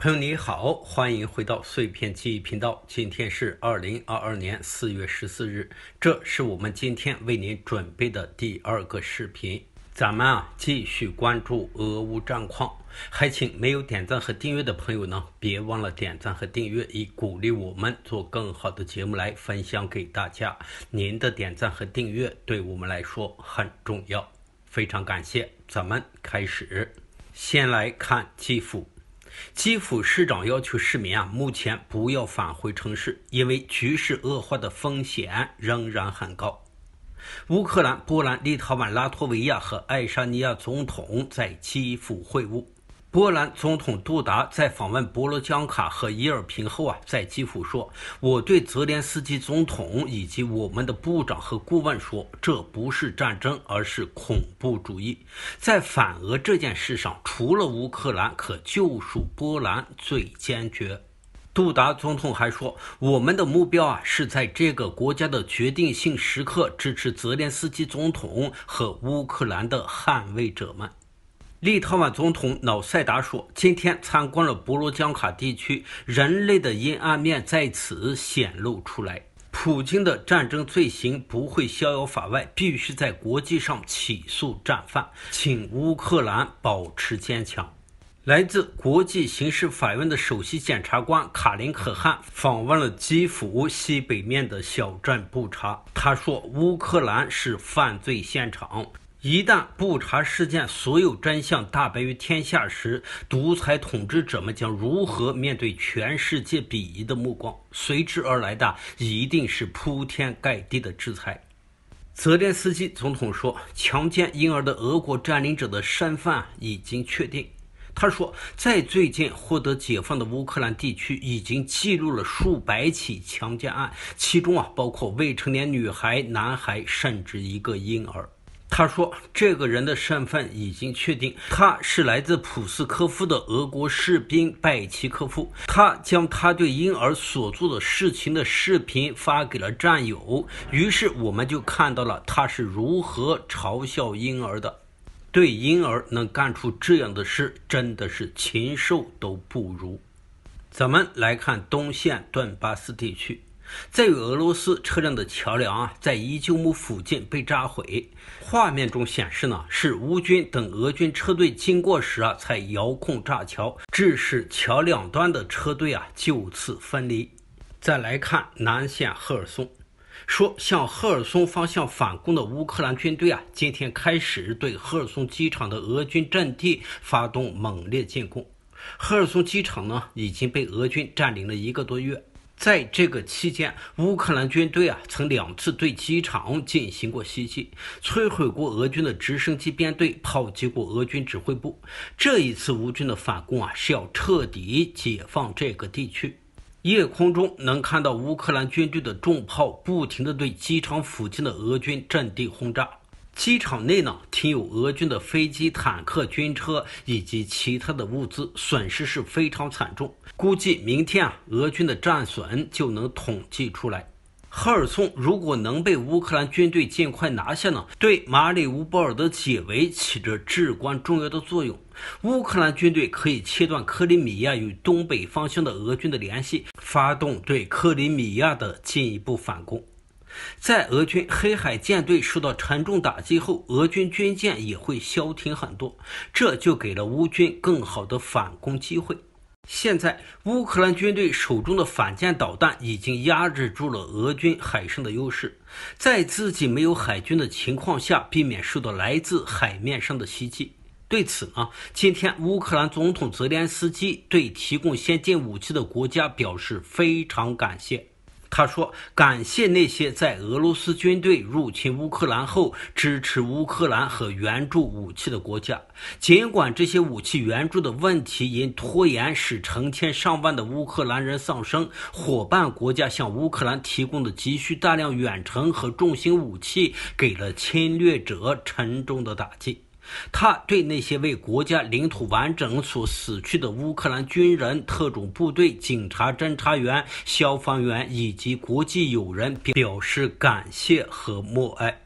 朋友你好，欢迎回到碎片记忆频道。今天是二零二二年四月十四日，这是我们今天为您准备的第二个视频。咱们啊，继续关注俄乌战况。还请没有点赞和订阅的朋友呢，别忘了点赞和订阅，以鼓励我们做更好的节目来分享给大家。您的点赞和订阅对我们来说很重要，非常感谢。咱们开始，先来看基辅。基辅市长要求市民啊，目前不要返回城市，因为局势恶化的风险仍然很高。乌克兰、波兰、立陶宛、拉脱维亚和爱沙尼亚总统在基辅会晤。波兰总统杜达在访问波罗江卡和伊尔平后啊，在基辅说：“我对泽连斯基总统以及我们的部长和顾问说，这不是战争，而是恐怖主义。在反俄这件事上，除了乌克兰，可就属波兰最坚决。”杜达总统还说：“我们的目标啊，是在这个国家的决定性时刻支持泽连斯基总统和乌克兰的捍卫者们。”立陶宛总统瑙塞达说：“今天参观了博罗江卡地区，人类的阴暗面在此显露出来。普京的战争罪行不会逍遥法外，必须在国际上起诉战犯。请乌克兰保持坚强。”来自国际刑事法院的首席检察官卡林可汗访问了基辅西北面的小镇布查，他说：“乌克兰是犯罪现场。”一旦不查事件，所有真相大白于天下时，独裁统治者们将如何面对全世界鄙夷的目光？随之而来的一定是铺天盖地的制裁。泽连斯基总统说：“强奸婴儿的俄国占领者的身份已经确定。”他说，在最近获得解放的乌克兰地区，已经记录了数百起强奸案，其中啊包括未成年女孩、男孩，甚至一个婴儿。他说：“这个人的身份已经确定，他是来自普斯科夫的俄国士兵拜奇科夫。他将他对婴儿所做的事情的视频发给了战友，于是我们就看到了他是如何嘲笑婴儿的。对婴儿能干出这样的事，真的是禽兽都不如。”咱们来看东线顿巴斯地区。在俄罗斯车辆的桥梁啊，在伊久姆附近被炸毁。画面中显示呢，是乌军等俄军车队经过时啊，才遥控炸桥，致使桥两端的车队啊就此分离。再来看南线赫尔松，说向赫尔松方向反攻的乌克兰军队啊，今天开始对赫尔松机场的俄军阵地发动猛烈进攻。赫尔松机场呢，已经被俄军占领了一个多月。在这个期间，乌克兰军队啊曾两次对机场进行过袭击，摧毁过俄军的直升机编队，炮击过俄军指挥部。这一次乌军的反攻啊是要彻底解放这个地区。夜空中能看到乌克兰军队的重炮不停地对机场附近的俄军阵地轰炸。机场内呢停有俄军的飞机、坦克、军车以及其他的物资，损失是非常惨重。估计明天啊，俄军的战损就能统计出来。赫尔松如果能被乌克兰军队尽快拿下呢，对马里乌波尔的解围起着至关重要的作用。乌克兰军队可以切断克里米亚与东北方向的俄军的联系，发动对克里米亚的进一步反攻。在俄军黑海舰队受到沉重打击后，俄军军舰也会消停很多，这就给了乌军更好的反攻机会。现在，乌克兰军队手中的反舰导弹已经压制住了俄军海上的优势，在自己没有海军的情况下，避免受到来自海面上的袭击。对此呢，今天乌克兰总统泽连斯基对提供先进武器的国家表示非常感谢。他说：“感谢那些在俄罗斯军队入侵乌克兰后支持乌克兰和援助武器的国家，尽管这些武器援助的问题因拖延使成千上万的乌克兰人丧生，伙伴国家向乌克兰提供的急需大量远程和重型武器，给了侵略者沉重的打击。”他对那些为国家领土完整所死去的乌克兰军人、特种部队、警察、侦查员、消防员以及国际友人表示感谢和默哀。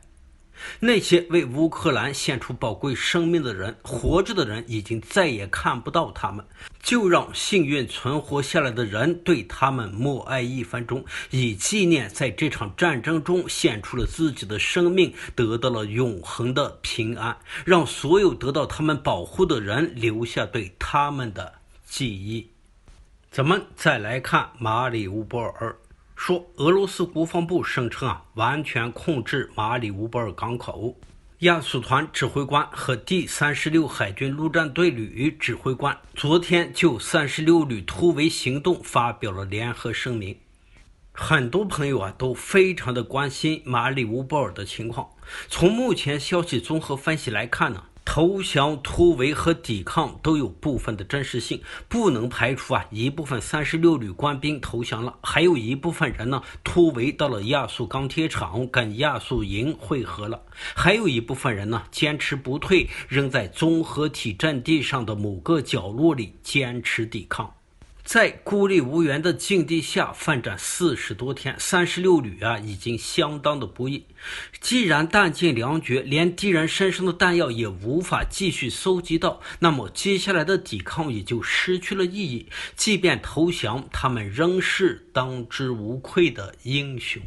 那些为乌克兰献出宝贵生命的人，活着的人已经再也看不到他们。就让幸运存活下来的人对他们默哀一分钟，以纪念在这场战争中献出了自己的生命，得到了永恒的平安。让所有得到他们保护的人留下对他们的记忆。咱们再来看马里乌波尔。说俄罗斯国防部声称啊，完全控制马里乌波尔港口。亚速团指挥官和第三十六海军陆战队旅指挥官昨天就三十六旅突围行动发表了联合声明。很多朋友啊，都非常的关心马里乌波尔的情况。从目前消息综合分析来看呢？投降、突围和抵抗都有部分的真实性，不能排除啊。一部分三十六旅官兵投降了，还有一部分人呢突围到了亚速钢铁厂，跟亚速营会合了；还有一部分人呢坚持不退，仍在综合体阵地上的某个角落里坚持抵抗。在孤立无援的境地下奋战四十多天，三十六旅啊，已经相当的不易。既然弹尽粮绝，连敌人身上的弹药也无法继续搜集到，那么接下来的抵抗也就失去了意义。即便投降，他们仍是当之无愧的英雄。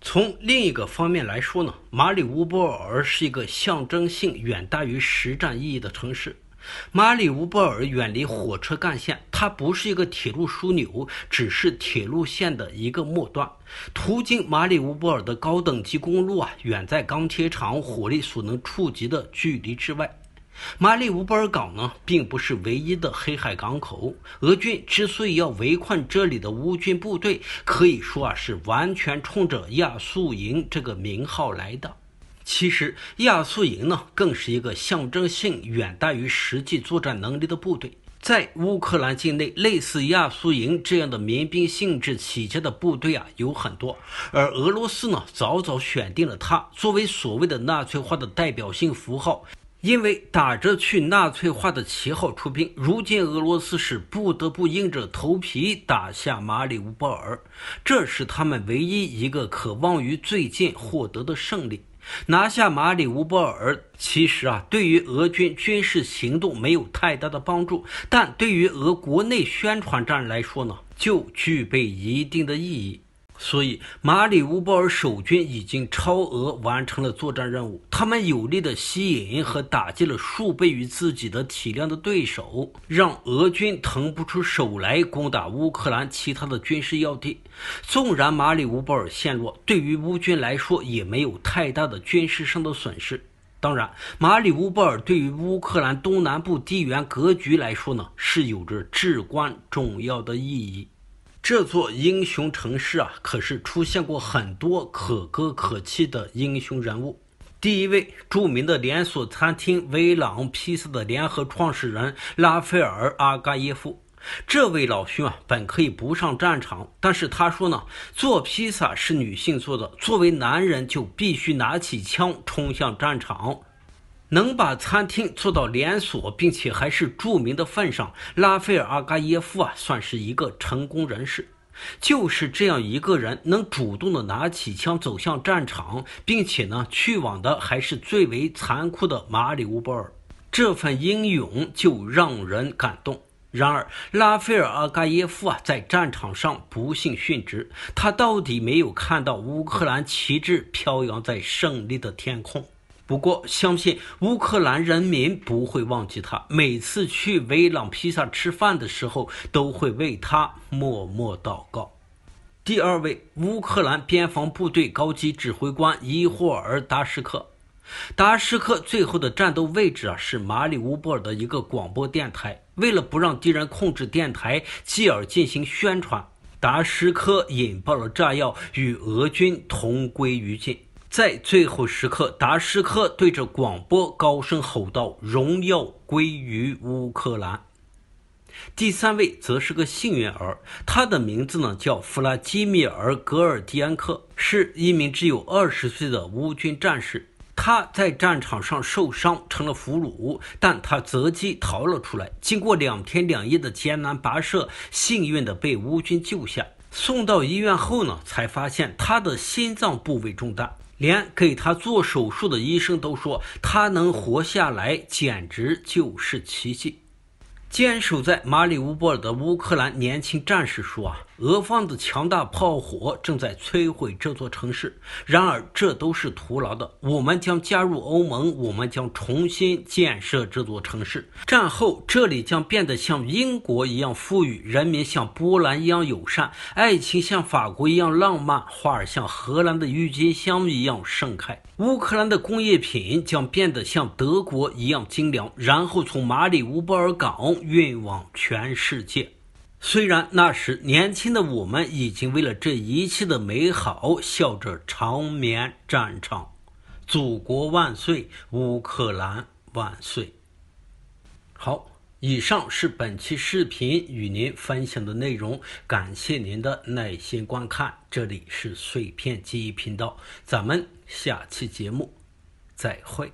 从另一个方面来说呢，马里乌波尔是一个象征性远大于实战意义的城市。马里乌波尔远离火车干线，它不是一个铁路枢纽，只是铁路线的一个末端。途经马里乌波尔的高等级公路啊，远在钢铁厂火力所能触及的距离之外。马里乌波尔港呢，并不是唯一的黑海港口。俄军之所以要围困这里的乌军部队，可以说啊，是完全冲着亚速营这个名号来的。其实，亚速营呢，更是一个象征性远大于实际作战能力的部队。在乌克兰境内，类似亚速营这样的民兵性质起家的部队啊，有很多。而俄罗斯呢，早早选定了它作为所谓的纳粹化的代表性符号，因为打着去纳粹化的旗号出兵，如今俄罗斯是不得不硬着头皮打下马里乌波尔，这是他们唯一一个渴望于最近获得的胜利。拿下马里乌波尔，其实啊，对于俄军军事行动没有太大的帮助，但对于俄国内宣传战来说呢，就具备一定的意义。所以，马里乌波尔守军已经超额完成了作战任务。他们有力地吸引和打击了数倍于自己的体量的对手，让俄军腾不出手来攻打乌克兰其他的军事要地。纵然马里乌波尔陷落，对于乌军来说也没有太大的军事上的损失。当然，马里乌波尔对于乌克兰东南部地缘格局来说呢，是有着至关重要的意义。这座英雄城市啊，可是出现过很多可歌可泣的英雄人物。第一位著名的连锁餐厅威朗披萨的联合创始人拉斐尔·阿嘎耶夫，这位老兄啊，本可以不上战场，但是他说呢，做披萨是女性做的，作为男人就必须拿起枪冲向战场。能把餐厅做到连锁，并且还是著名的份上，拉斐尔·阿嘎耶夫啊，算是一个成功人士。就是这样一个人，能主动的拿起枪走向战场，并且呢，去往的还是最为残酷的马里乌波尔，这份英勇就让人感动。然而，拉斐尔·阿嘎耶夫啊，在战场上不幸殉职，他到底没有看到乌克兰旗帜飘扬在胜利的天空。不过，相信乌克兰人民不会忘记他。每次去维朗披萨吃饭的时候，都会为他默默祷告。第二位，乌克兰边防部队高级指挥官伊霍尔·达什科。达什科最后的战斗位置啊，是马里乌波尔的一个广播电台。为了不让敌人控制电台，继而进行宣传，达什科引爆了炸药，与俄军同归于尽。在最后时刻，达什科对着广播高声吼道：“荣耀归于乌克兰！”第三位则是个幸运儿，他的名字呢叫弗拉基米尔·格尔迪安克，是一名只有二十岁的乌军战士。他在战场上受伤，成了俘虏，但他择机逃了出来。经过两天两夜的艰难跋涉，幸运的被乌军救下，送到医院后呢，才发现他的心脏部位中弹。连给他做手术的医生都说，他能活下来简直就是奇迹。坚守在马里乌波尔的乌克兰年轻战士说：“啊。”俄方的强大炮火正在摧毁这座城市，然而这都是徒劳的。我们将加入欧盟，我们将重新建设这座城市。战后，这里将变得像英国一样富裕，人民像波兰一样友善，爱情像法国一样浪漫，花儿像荷兰的郁金香一样盛开。乌克兰的工业品将变得像德国一样精良，然后从马里乌波尔港运往全世界。虽然那时年轻的我们已经为了这一切的美好笑着长眠战场，祖国万岁，乌克兰万岁。好，以上是本期视频与您分享的内容，感谢您的耐心观看。这里是碎片记忆频道，咱们下期节目再会。